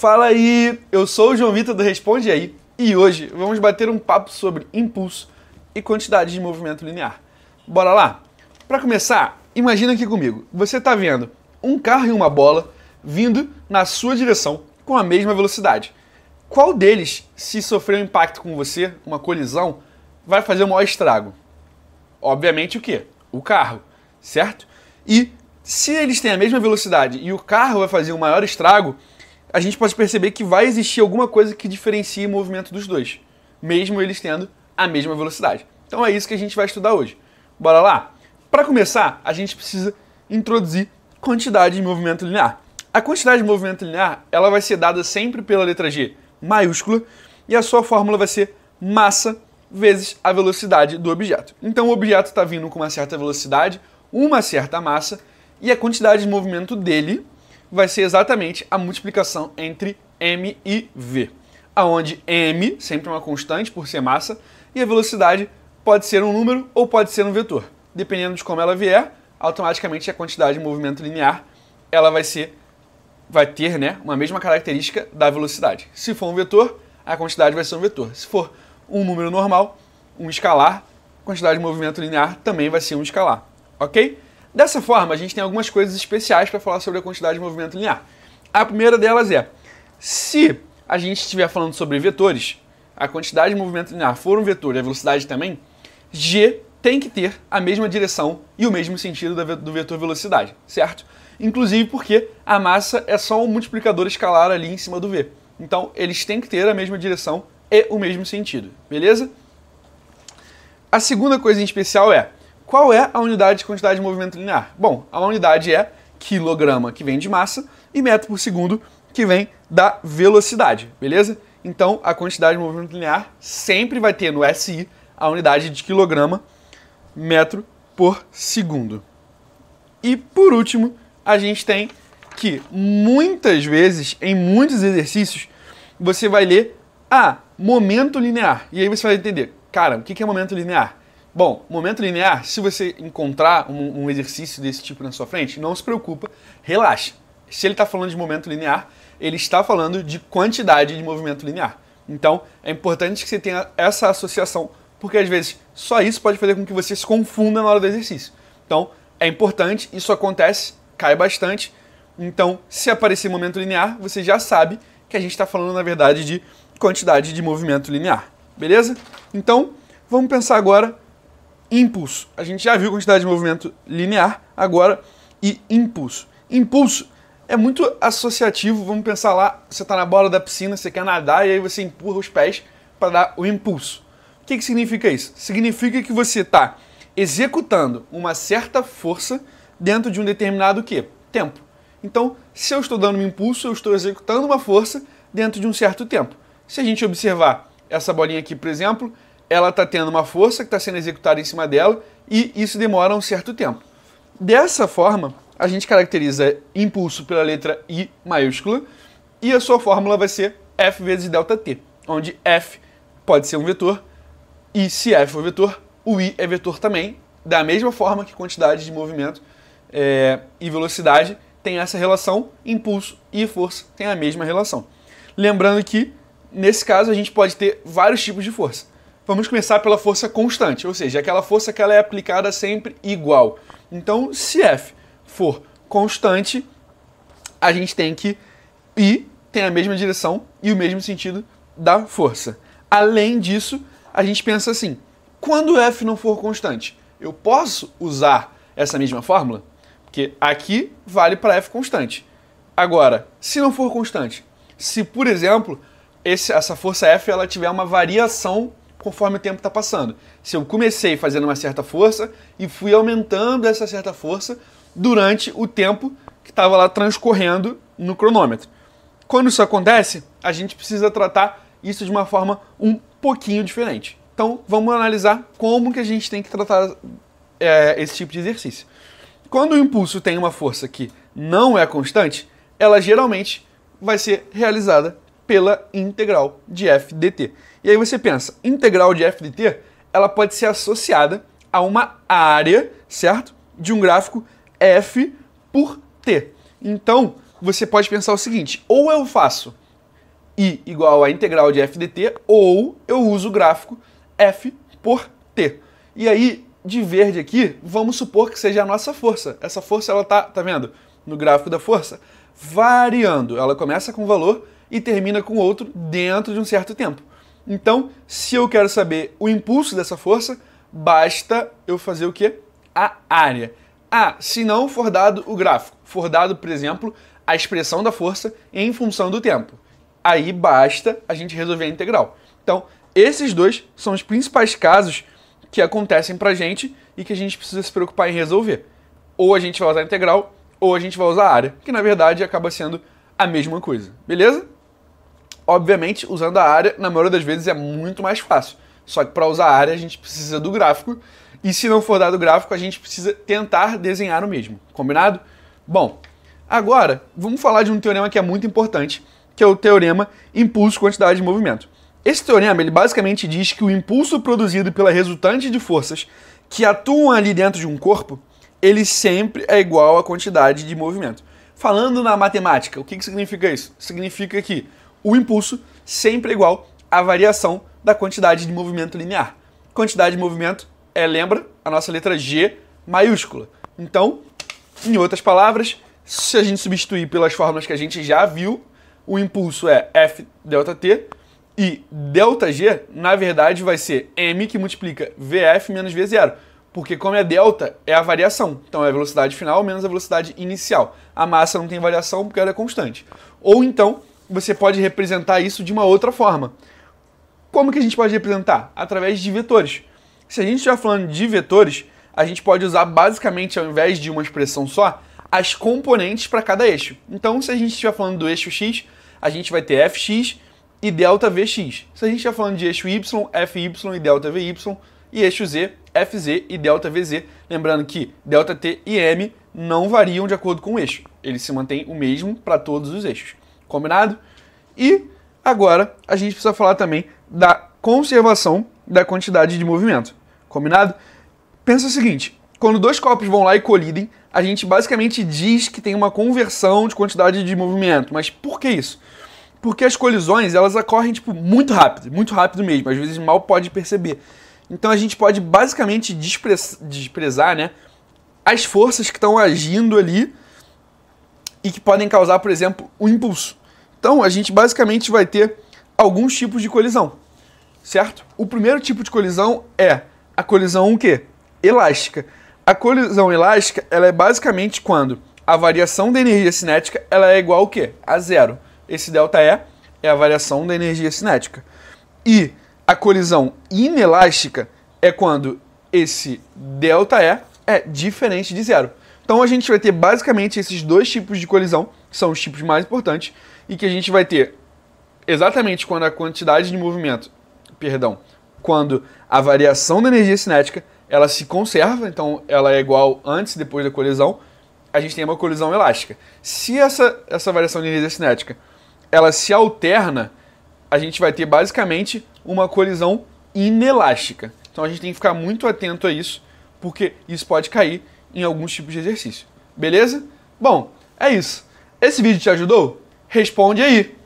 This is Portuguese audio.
Fala aí, eu sou o João Vitor do Responde Aí e hoje vamos bater um papo sobre impulso e quantidade de movimento linear. Bora lá? Para começar, imagina aqui comigo: você está vendo um carro e uma bola vindo na sua direção com a mesma velocidade. Qual deles, se sofrer um impacto com você, uma colisão, vai fazer o maior estrago? Obviamente o quê? O carro, certo? E se eles têm a mesma velocidade e o carro vai fazer o maior estrago, a gente pode perceber que vai existir alguma coisa que diferencie o movimento dos dois, mesmo eles tendo a mesma velocidade. Então é isso que a gente vai estudar hoje. Bora lá? Para começar, a gente precisa introduzir quantidade de movimento linear. A quantidade de movimento linear ela vai ser dada sempre pela letra G maiúscula e a sua fórmula vai ser massa vezes a velocidade do objeto. Então o objeto está vindo com uma certa velocidade, uma certa massa e a quantidade de movimento dele vai ser exatamente a multiplicação entre m e v, aonde m sempre é uma constante por ser massa e a velocidade pode ser um número ou pode ser um vetor. Dependendo de como ela vier, automaticamente a quantidade de movimento linear ela vai ser vai ter, né, uma mesma característica da velocidade. Se for um vetor, a quantidade vai ser um vetor. Se for um número normal, um escalar, a quantidade de movimento linear também vai ser um escalar, OK? Dessa forma, a gente tem algumas coisas especiais para falar sobre a quantidade de movimento linear. A primeira delas é: se a gente estiver falando sobre vetores, a quantidade de movimento linear for um vetor e a velocidade também, g tem que ter a mesma direção e o mesmo sentido do vetor velocidade, certo? Inclusive porque a massa é só um multiplicador escalar ali em cima do v. Então, eles têm que ter a mesma direção e o mesmo sentido, beleza? A segunda coisa em especial é qual é a unidade de quantidade de movimento linear? Bom, a unidade é quilograma, que vem de massa, e metro por segundo, que vem da velocidade, beleza? Então, a quantidade de movimento linear sempre vai ter no SI a unidade de quilograma, metro por segundo. E por último, a gente tem que muitas vezes, em muitos exercícios, você vai ler ah, momento linear. E aí você vai entender, cara, o que é momento linear? Bom, momento linear, se você encontrar um, um exercício desse tipo na sua frente, não se preocupa, relaxa. Se ele está falando de momento linear, ele está falando de quantidade de movimento linear. Então, é importante que você tenha essa associação, porque às vezes só isso pode fazer com que você se confunda na hora do exercício. Então, é importante, isso acontece, cai bastante. Então, se aparecer momento linear, você já sabe que a gente está falando, na verdade, de quantidade de movimento linear. Beleza? Então, vamos pensar agora impulso. A gente já viu quantidade de movimento linear, agora e impulso. Impulso é muito associativo, vamos pensar lá, você está na bola da piscina, você quer nadar e aí você empurra os pés para dar o impulso. O que, que significa isso? Significa que você está executando uma certa força dentro de um determinado quê? Tempo. Então, se eu estou dando um impulso, eu estou executando uma força dentro de um certo tempo. Se a gente observar essa bolinha aqui, por exemplo, ela está tendo uma força que está sendo executada em cima dela e isso demora um certo tempo. Dessa forma, a gente caracteriza impulso pela letra I maiúscula e a sua fórmula vai ser F vezes delta T, onde F pode ser um vetor e se F for vetor, o I é vetor também, da mesma forma que quantidade de movimento é, e velocidade tem essa relação, impulso e força tem a mesma relação. Lembrando que, nesse caso, a gente pode ter vários tipos de força. Vamos começar pela força constante, ou seja, aquela força que ela é aplicada sempre igual. Então, se F for constante, a gente tem que I tem a mesma direção e o mesmo sentido da força. Além disso, a gente pensa assim: quando F não for constante, eu posso usar essa mesma fórmula? Porque aqui vale para F constante. Agora, se não for constante, se por exemplo esse, essa força F ela tiver uma variação conforme o tempo está passando. Se eu comecei fazendo uma certa força e fui aumentando essa certa força durante o tempo que estava lá transcorrendo no cronômetro. Quando isso acontece, a gente precisa tratar isso de uma forma um pouquinho diferente. Então, vamos analisar como que a gente tem que tratar é, esse tipo de exercício. Quando o impulso tem uma força que não é constante, ela geralmente vai ser realizada pela integral de f dt. E aí você pensa, integral de f dt, ela pode ser associada a uma área, certo? De um gráfico f por t. Então, você pode pensar o seguinte, ou eu faço i igual a integral de f dt, ou eu uso o gráfico f por t. E aí, de verde aqui, vamos supor que seja a nossa força. Essa força, ela tá, tá vendo? No gráfico da força, variando. Ela começa com um valor e termina com outro dentro de um certo tempo. Então, se eu quero saber o impulso dessa força, basta eu fazer o que? A área. Ah, se não for dado o gráfico, for dado, por exemplo, a expressão da força em função do tempo. Aí basta a gente resolver a integral. Então, esses dois são os principais casos que acontecem a gente e que a gente precisa se preocupar em resolver. Ou a gente vai usar a integral, ou a gente vai usar a área, que na verdade acaba sendo a mesma coisa. Beleza? Obviamente, usando a área, na maioria das vezes é muito mais fácil. Só que para usar a área, a gente precisa do gráfico. E se não for dado gráfico, a gente precisa tentar desenhar o mesmo. Combinado? Bom, agora vamos falar de um teorema que é muito importante, que é o teorema impulso-quantidade de movimento. Esse teorema ele basicamente diz que o impulso produzido pela resultante de forças que atuam ali dentro de um corpo, ele sempre é igual à quantidade de movimento. Falando na matemática, o que, que significa isso? Significa que o impulso sempre é igual à variação da quantidade de movimento linear. Quantidade de movimento é, lembra, a nossa letra G maiúscula. Então, em outras palavras, se a gente substituir pelas fórmulas que a gente já viu, o impulso é F delta T e delta G, na verdade, vai ser M que multiplica VF menos V0. Porque como é delta, é a variação. Então é a velocidade final menos a velocidade inicial. A massa não tem variação porque ela é constante. Ou então, você pode representar isso de uma outra forma. Como que a gente pode representar? Através de vetores. Se a gente estiver falando de vetores, a gente pode usar basicamente, ao invés de uma expressão só, as componentes para cada eixo. Então, se a gente estiver falando do eixo x, a gente vai ter fx e delta vx. Se a gente estiver falando de eixo y, fy e delta vy, e eixo z, fz e delta vz. Lembrando que delta t e m não variam de acordo com o eixo. Ele se mantém o mesmo para todos os eixos. Combinado? E agora a gente precisa falar também da conservação da quantidade de movimento. Combinado? Pensa o seguinte: quando dois copos vão lá e colidem, a gente basicamente diz que tem uma conversão de quantidade de movimento. Mas por que isso? Porque as colisões, elas ocorrem tipo muito rápido, muito rápido mesmo, às vezes mal pode perceber. Então a gente pode basicamente desprezar, né, as forças que estão agindo ali e que podem causar, por exemplo, um impulso. Então, a gente basicamente vai ter alguns tipos de colisão, certo? O primeiro tipo de colisão é a colisão o quê? Elástica. A colisão elástica, ela é basicamente quando a variação da energia cinética ela é igual ao quê? A zero. Esse delta E é a variação da energia cinética. E a colisão inelástica é quando esse delta E é diferente de zero. Então a gente vai ter basicamente esses dois tipos de colisão que são os tipos mais importantes, e que a gente vai ter exatamente quando a quantidade de movimento, perdão, quando a variação da energia cinética ela se conserva, então ela é igual antes e depois da colisão, a gente tem uma colisão elástica. Se essa, essa variação de energia cinética ela se alterna, a gente vai ter basicamente uma colisão inelástica. Então a gente tem que ficar muito atento a isso, porque isso pode cair em alguns tipos de exercício. Beleza? Bom, é isso. Esse vídeo te ajudou? Responde aí!